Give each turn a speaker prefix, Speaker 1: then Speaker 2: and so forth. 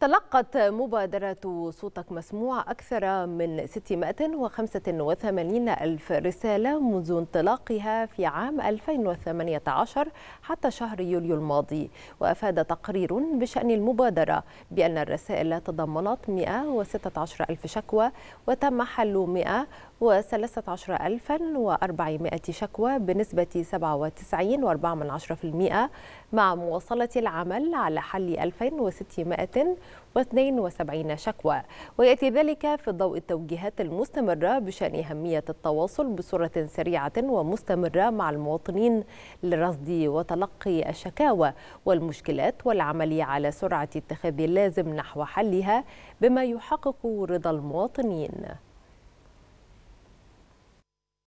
Speaker 1: تلقت مبادرة صوتك مسموع أكثر من 685 ألف رسالة منذ انطلاقها في عام 2018 حتى شهر يوليو الماضي وأفاد تقرير بشأن المبادرة بأن الرسائل تضمنت 116 ألف شكوى وتم حل 100 و 13400 شكوى بنسبة 97.4% مع مواصلة العمل على حل 2672 شكوى ويأتي ذلك في ضوء التوجيهات المستمرة بشأن أهمية التواصل بصورة سريعة ومستمرة مع المواطنين لرصد وتلقي الشكاوى والمشكلات والعمل على سرعة اتخاذ اللازم نحو حلها بما يحقق رضا المواطنين